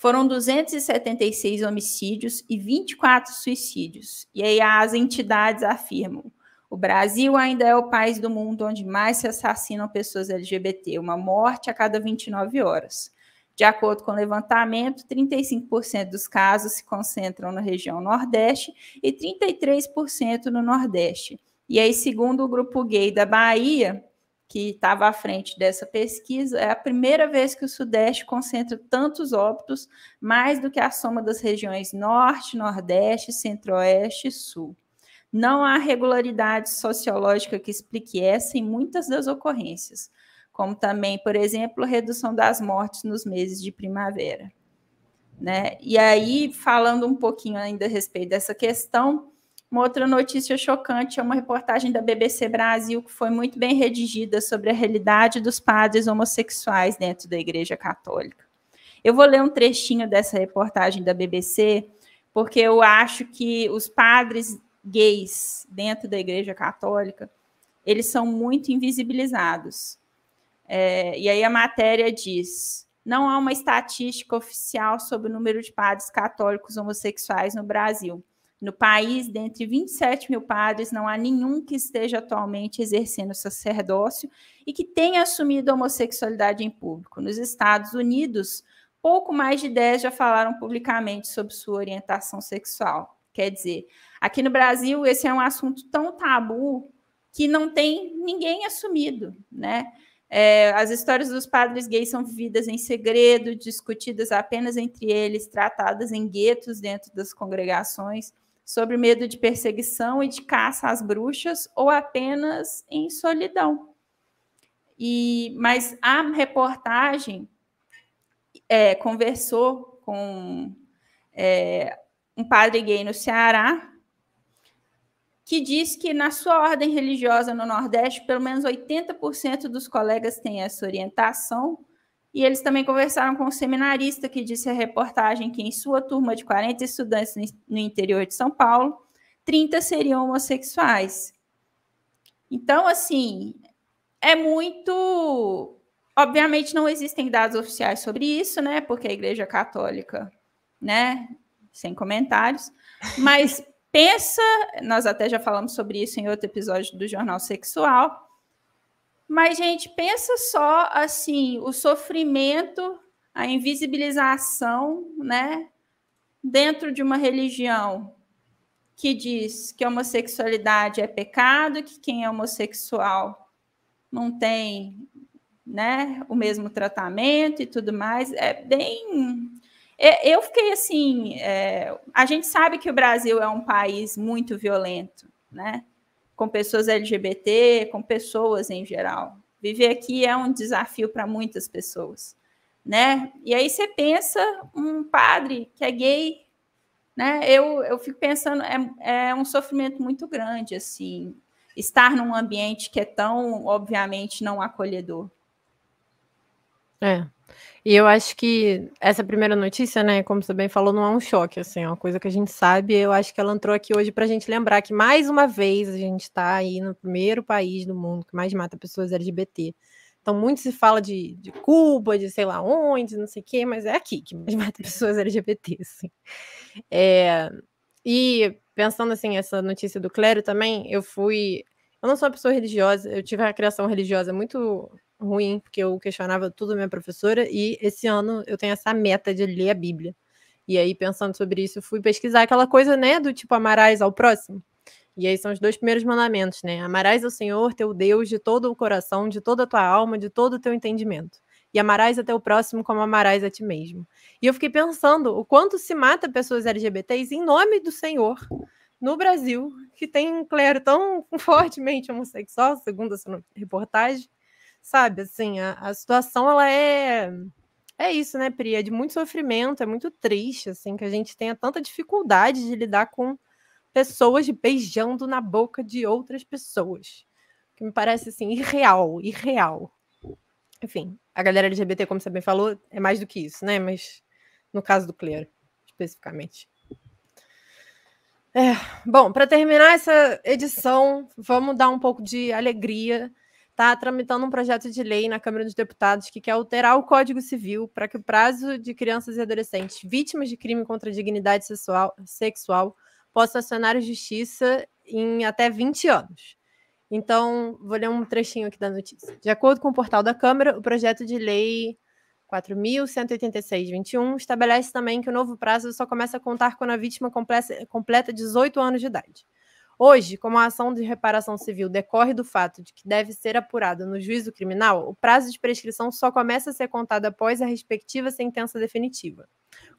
Foram 276 homicídios e 24 suicídios. E aí as entidades afirmam: o Brasil ainda é o país do mundo onde mais se assassinam pessoas LGBT, uma morte a cada 29 horas. De acordo com o levantamento, 35% dos casos se concentram na região Nordeste e 33% no Nordeste. E aí, segundo o Grupo Gay da Bahia, que estava à frente dessa pesquisa, é a primeira vez que o Sudeste concentra tantos óbitos, mais do que a soma das regiões Norte, Nordeste, Centro-Oeste e Sul. Não há regularidade sociológica que explique essa em muitas das ocorrências, como também, por exemplo, a redução das mortes nos meses de primavera. Né? E aí, falando um pouquinho ainda a respeito dessa questão, uma outra notícia chocante é uma reportagem da BBC Brasil que foi muito bem redigida sobre a realidade dos padres homossexuais dentro da Igreja Católica. Eu vou ler um trechinho dessa reportagem da BBC, porque eu acho que os padres gays dentro da Igreja Católica eles são muito invisibilizados. É, e aí a matéria diz: não há uma estatística oficial sobre o número de padres católicos homossexuais no Brasil. No país, dentre 27 mil padres, não há nenhum que esteja atualmente exercendo sacerdócio e que tenha assumido a homossexualidade em público. Nos Estados Unidos, pouco mais de 10 já falaram publicamente sobre sua orientação sexual. Quer dizer, aqui no Brasil, esse é um assunto tão tabu que não tem ninguém assumido, né? É, as histórias dos padres gays são vividas em segredo, discutidas apenas entre eles, tratadas em guetos dentro das congregações sobre medo de perseguição e de caça às bruxas, ou apenas em solidão. E, mas a reportagem é, conversou com é, um padre gay no Ceará, que diz que na sua ordem religiosa no Nordeste, pelo menos 80% dos colegas têm essa orientação, e eles também conversaram com um seminarista que disse a reportagem que, em sua turma de 40 estudantes no interior de São Paulo, 30 seriam homossexuais. Então, assim, é muito. Obviamente, não existem dados oficiais sobre isso, né? Porque a Igreja Católica, né? Sem comentários. Mas pensa, nós até já falamos sobre isso em outro episódio do Jornal Sexual mas, gente, pensa só assim, o sofrimento, a invisibilização, né? Dentro de uma religião que diz que homossexualidade é pecado, que quem é homossexual não tem, né, o mesmo tratamento e tudo mais, é bem é, eu fiquei assim, é... a gente sabe que o Brasil é um país muito violento, né? com pessoas LGBT, com pessoas em geral. Viver aqui é um desafio para muitas pessoas, né? E aí você pensa um padre que é gay, né? Eu, eu fico pensando, é, é um sofrimento muito grande, assim, estar num ambiente que é tão, obviamente, não acolhedor. É, e eu acho que essa primeira notícia, né, como você bem falou, não é um choque, assim, é uma coisa que a gente sabe. Eu acho que ela entrou aqui hoje para a gente lembrar que, mais uma vez, a gente está aí no primeiro país do mundo que mais mata pessoas LGBT. Então, muito se fala de, de Cuba, de sei lá onde, não sei o quê, mas é aqui que mais mata pessoas LGBT, assim. É, e pensando, assim, essa notícia do clero também, eu fui... Eu não sou uma pessoa religiosa, eu tive uma criação religiosa muito ruim, porque eu questionava tudo minha professora, e esse ano eu tenho essa meta de ler a Bíblia. E aí, pensando sobre isso, fui pesquisar aquela coisa, né, do tipo amarás ao próximo. E aí são os dois primeiros mandamentos, né? Amarás ao Senhor, teu Deus, de todo o coração, de toda a tua alma, de todo o teu entendimento. E amarás até o próximo como amarás a ti mesmo. E eu fiquei pensando o quanto se mata pessoas LGBTs em nome do Senhor no Brasil, que tem um clero tão fortemente homossexual, segundo essa reportagem, sabe? Assim, a, a situação ela é é isso, né, Pri? É de muito sofrimento, é muito triste, assim, que a gente tenha tanta dificuldade de lidar com pessoas beijando na boca de outras pessoas. Que me parece, assim, irreal, irreal. Enfim, a galera LGBT, como você bem falou, é mais do que isso, né? Mas no caso do clero, especificamente. É, bom, para terminar essa edição, vamos dar um pouco de alegria está tramitando um projeto de lei na Câmara dos Deputados que quer alterar o Código Civil para que o prazo de crianças e adolescentes vítimas de crime contra a dignidade sexual, sexual possa acionar a justiça em até 20 anos. Então, vou ler um trechinho aqui da notícia. De acordo com o portal da Câmara, o projeto de lei 4.186-21 estabelece também que o novo prazo só começa a contar quando a vítima completa 18 anos de idade. Hoje, como a ação de reparação civil decorre do fato de que deve ser apurada no juízo criminal, o prazo de prescrição só começa a ser contado após a respectiva sentença definitiva.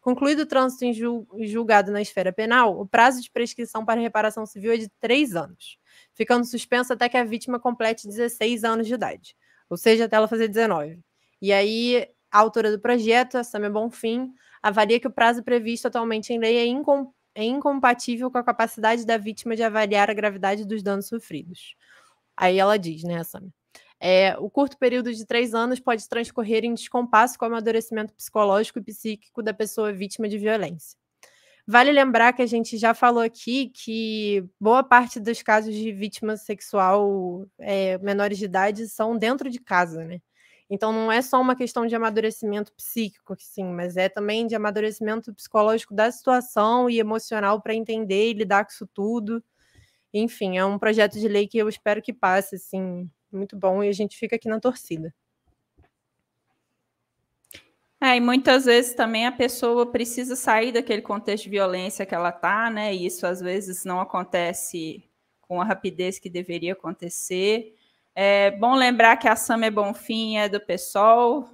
Concluído o trânsito em julgado na esfera penal, o prazo de prescrição para reparação civil é de três anos, ficando suspenso até que a vítima complete 16 anos de idade, ou seja, até ela fazer 19. E aí, a autora do projeto, a Samia Bonfim, avalia que o prazo previsto atualmente em lei é incompleto é incompatível com a capacidade da vítima de avaliar a gravidade dos danos sofridos. Aí ela diz, né, Sam? É, o curto período de três anos pode transcorrer em descompasso com o amadurecimento psicológico e psíquico da pessoa vítima de violência. Vale lembrar que a gente já falou aqui que boa parte dos casos de vítima sexual é, menores de idade são dentro de casa, né? Então não é só uma questão de amadurecimento psíquico, sim, mas é também de amadurecimento psicológico da situação e emocional para entender e lidar com isso tudo. Enfim, é um projeto de lei que eu espero que passe, assim, muito bom e a gente fica aqui na torcida. É, e muitas vezes também a pessoa precisa sair daquele contexto de violência que ela está, né? E isso às vezes não acontece com a rapidez que deveria acontecer. É bom lembrar que a Sam é Bonfim é do PSOL.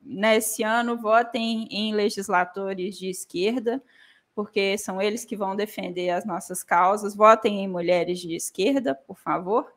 Nesse ano, votem em legisladores de esquerda, porque são eles que vão defender as nossas causas. Votem em mulheres de esquerda, por favor.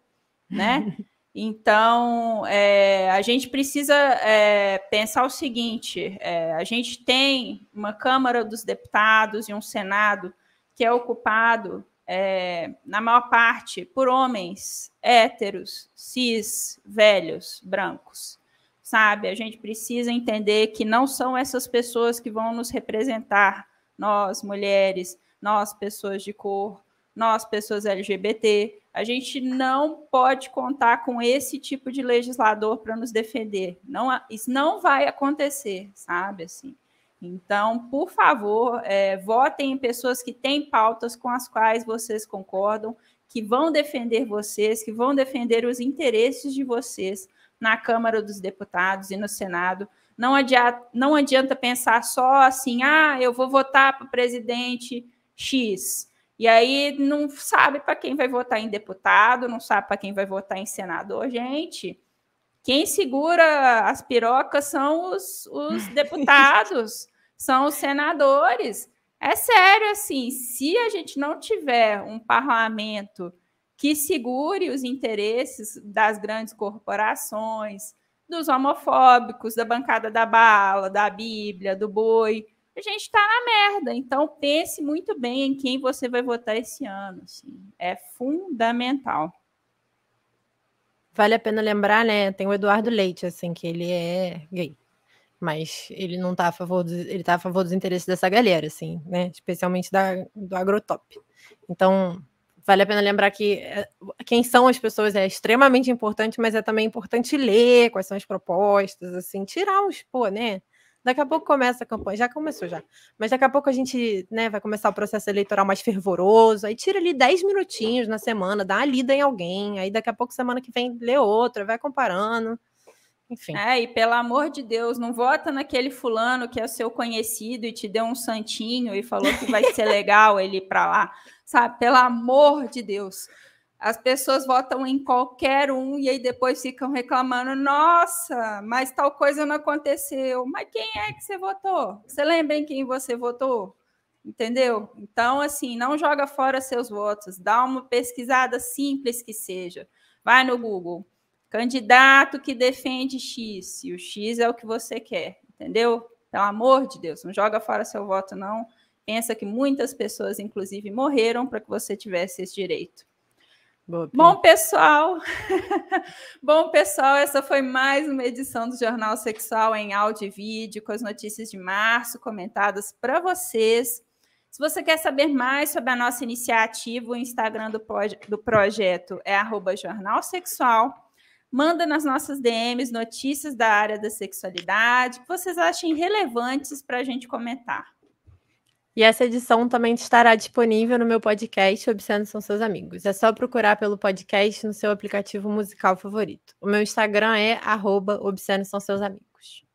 Né? Então, é, a gente precisa é, pensar o seguinte: é, a gente tem uma Câmara dos Deputados e um Senado que é ocupado é, na maior parte, por homens héteros, cis, velhos, brancos. Sabe, a gente precisa entender que não são essas pessoas que vão nos representar, nós, mulheres, nós, pessoas de cor, nós, pessoas LGBT. A gente não pode contar com esse tipo de legislador para nos defender. Não, isso não vai acontecer, sabe? Assim. Então, por favor, é, votem em pessoas que têm pautas com as quais vocês concordam, que vão defender vocês, que vão defender os interesses de vocês na Câmara dos Deputados e no Senado. Não adianta, não adianta pensar só assim, ah, eu vou votar para presidente X. E aí não sabe para quem vai votar em deputado, não sabe para quem vai votar em senador. Gente, quem segura as pirocas são os, os deputados, são os senadores. É sério, assim, se a gente não tiver um parlamento que segure os interesses das grandes corporações, dos homofóbicos, da bancada da bala, da Bíblia, do boi, a gente está na merda. Então, pense muito bem em quem você vai votar esse ano. Assim. É fundamental. Vale a pena lembrar, né? Tem o Eduardo Leite, assim, que ele é gay. Mas ele não tá a favor do, ele tá a favor dos interesses dessa galera, assim, né? Especialmente da, do agrotop. Então, vale a pena lembrar que eh, quem são as pessoas é extremamente importante, mas é também importante ler quais são as propostas, assim, tirar os, pô, né? Daqui a pouco começa a campanha, já começou já. Mas daqui a pouco a gente né, vai começar o processo eleitoral mais fervoroso. Aí tira ali 10 minutinhos na semana, dá uma lida em alguém. Aí daqui a pouco, semana que vem, lê outra, vai comparando. Enfim. É, e pelo amor de Deus, não vota naquele fulano que é seu conhecido e te deu um santinho e falou que vai ser legal ele ir para lá. Sabe, pelo amor de Deus. As pessoas votam em qualquer um e aí depois ficam reclamando: nossa, mas tal coisa não aconteceu. Mas quem é que você votou? Você lembra em quem você votou? Entendeu? Então, assim, não joga fora seus votos, dá uma pesquisada simples que seja. Vai no Google. Candidato que defende X, e o X é o que você quer, entendeu? Pelo amor de Deus, não joga fora seu voto, não. Pensa que muitas pessoas, inclusive, morreram para que você tivesse esse direito. Boa, Bom, pessoal. Bom, pessoal, essa foi mais uma edição do Jornal Sexual em áudio e vídeo, com as notícias de março comentadas para vocês. Se você quer saber mais sobre a nossa iniciativa, o Instagram do, proje do projeto é jornalsexual. Manda nas nossas DMs notícias da área da sexualidade que vocês achem relevantes para a gente comentar. E essa edição também estará disponível no meu podcast Obscenos São Seus Amigos. É só procurar pelo podcast no seu aplicativo musical favorito. O meu Instagram é arroba Obscenos São Seus Amigos.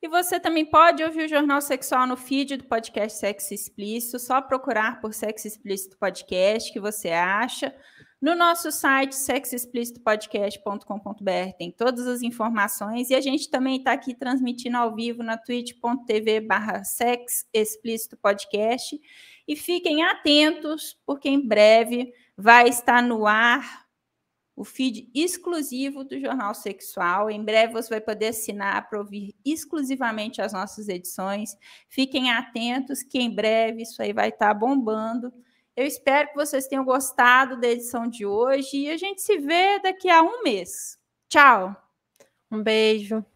E você também pode ouvir o Jornal Sexual no feed do podcast Sexo Explícito. Só procurar por Sexo Explícito Podcast que você acha. No nosso site, sexexplicitopodcast.com.br, tem todas as informações. E a gente também está aqui transmitindo ao vivo na twitch.tv barra sexexplicitopodcast. E fiquem atentos, porque em breve vai estar no ar o feed exclusivo do Jornal Sexual. Em breve você vai poder assinar para ouvir exclusivamente as nossas edições. Fiquem atentos que em breve isso aí vai estar bombando. Eu espero que vocês tenham gostado da edição de hoje e a gente se vê daqui a um mês. Tchau. Um beijo.